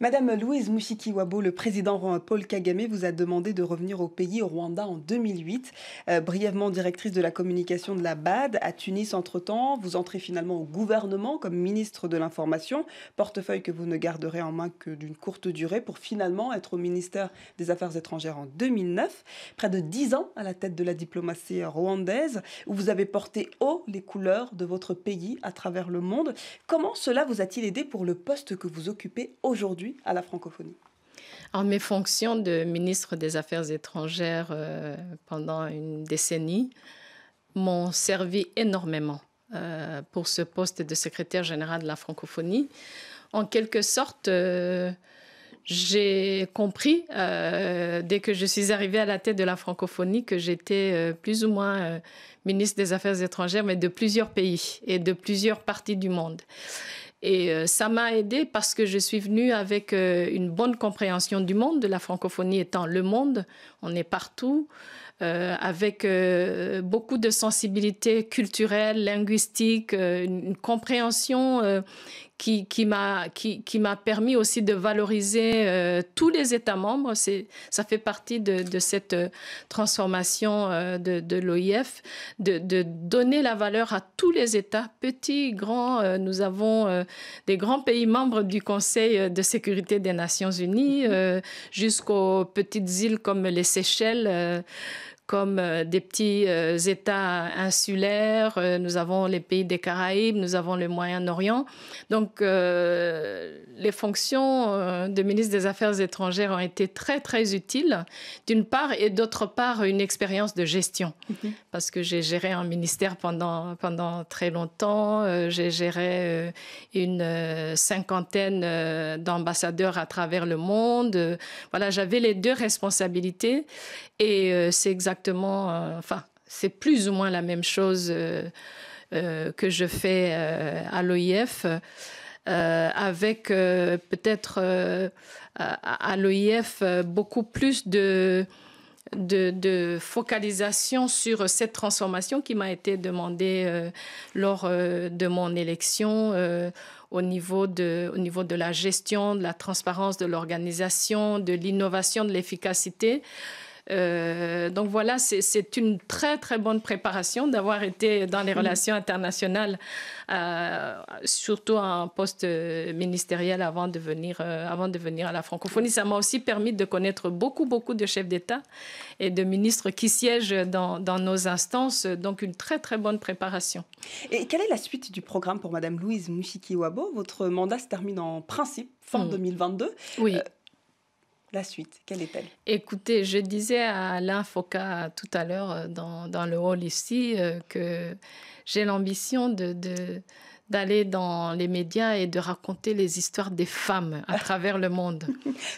Madame Louise Mushikiwabo, le président Paul Kagame vous a demandé de revenir au pays, au Rwanda, en 2008. Euh, brièvement directrice de la communication de la BAD à Tunis, entre-temps, vous entrez finalement au gouvernement comme ministre de l'Information, portefeuille que vous ne garderez en main que d'une courte durée pour finalement être au ministère des Affaires étrangères en 2009. Près de dix ans à la tête de la diplomatie rwandaise, où vous avez porté haut les couleurs de votre pays à travers le monde. Comment cela vous a-t-il aidé pour le poste que vous occupez aujourd'hui à la francophonie En mes fonctions de ministre des Affaires étrangères euh, pendant une décennie m'ont servi énormément euh, pour ce poste de secrétaire général de la francophonie. En quelque sorte, euh, j'ai compris dès que je suis arrivée à la tête de la francophonie que j'étais plus ou moins ministre des Affaires étrangères, mais de plusieurs pays et de plusieurs parties du monde. Et euh, ça m'a aidé parce que je suis venue avec euh, une bonne compréhension du monde, de la francophonie étant le monde, on est partout, euh, avec beaucoup de sensibilité culturelle, linguistique, une, compréhension qui, m'a qui, qui permis aussi de valoriser euh, tous les États membres. Ça fait partie de, cette euh, transformation euh, de, de l'OIF, de, donner la valeur à tous les États, petits, grands. nous avons des grands pays membres du Conseil de sécurité des Nations Unies jusqu'aux petites îles comme les Seychelles comme euh, des petits euh, États insulaires. Euh, nous avons les pays des Caraïbes, nous avons le Moyen-Orient. Donc, les fonctions de ministre des Affaires étrangères ont été très, très utiles, d'une part, et d'autre part, une expérience de gestion. Mhm. Parce que j'ai géré un ministère pendant, pendant très longtemps, j'ai géré une cinquantaine d'ambassadeurs à travers le monde. voilà, j'avais les deux responsabilités et c'est exactement euh, enfin, c'est plus ou moins la même chose euh, euh, que je fais à l'OIF. avec peut-être à, l'OIF beaucoup plus de, focalisation sur cette transformation qui m'a été demandée lors de mon élection au niveau de la gestion, de la transparence de l'organisation, de l'innovation, de l'efficacité. Euh, donc voilà, c'est une très très bonne préparation d'avoir été dans les mm. relations internationales, euh, surtout en poste euh, ministériel avant de venir, avant de venir à la francophonie. Ça m'a aussi permis de connaître beaucoup beaucoup de chefs d'État et de ministres qui siègent dans, nos instances. Donc une très très bonne préparation. Et quelle est la suite du programme pour Madame Louise Mushiki-Wabo Votre mandat se termine en principe fin 2022. Mm. Oui la suite Quelle est-elle Écoutez, je disais à Alain tout à l'heure euh, dans, le hall ici euh, que j'ai l'ambition de d'aller dans les médias et de raconter les histoires des femmes à travers le monde.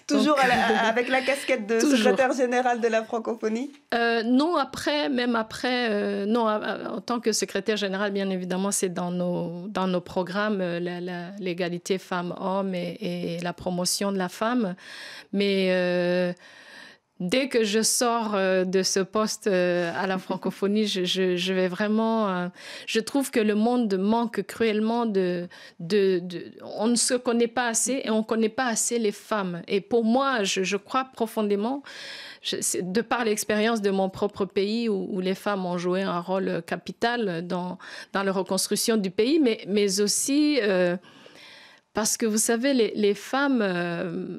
toujours avec la casquette de secrétaire générale de la francophonie euh, Non, après, même après, euh, non, en tant que secrétaire générale, bien évidemment, c'est dans nos, dans nos programmes euh, l'égalité femmes-hommes et, la promotion de la femme. Mais dès que je sors euh, de ce poste euh, à la francophonie, je, vais vraiment. Euh, je trouve que le monde manque cruellement de, On ne se connaît pas assez et on ne connaît pas assez les femmes. Et pour moi, je, crois profondément, de par l'expérience de mon propre pays où, les femmes ont joué un rôle capital dans, dans la reconstruction du pays, mais, mais aussi. Parce que vous savez, les, femmes, euh,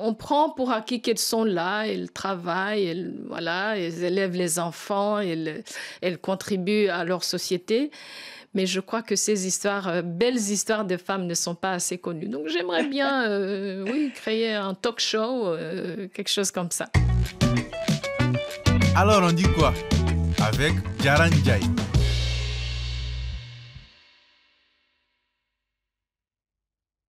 on prend pour acquis qu'elles sont là, elles travaillent, elles, voilà, elles élèvent les enfants, elles, contribuent à leur société. Mais je crois que ces histoires, euh, belles histoires de femmes ne sont pas assez connues. Donc j'aimerais bien, euh, oui, créer un talk show, quelque chose comme ça. Alors on dit quoi Avec Jaran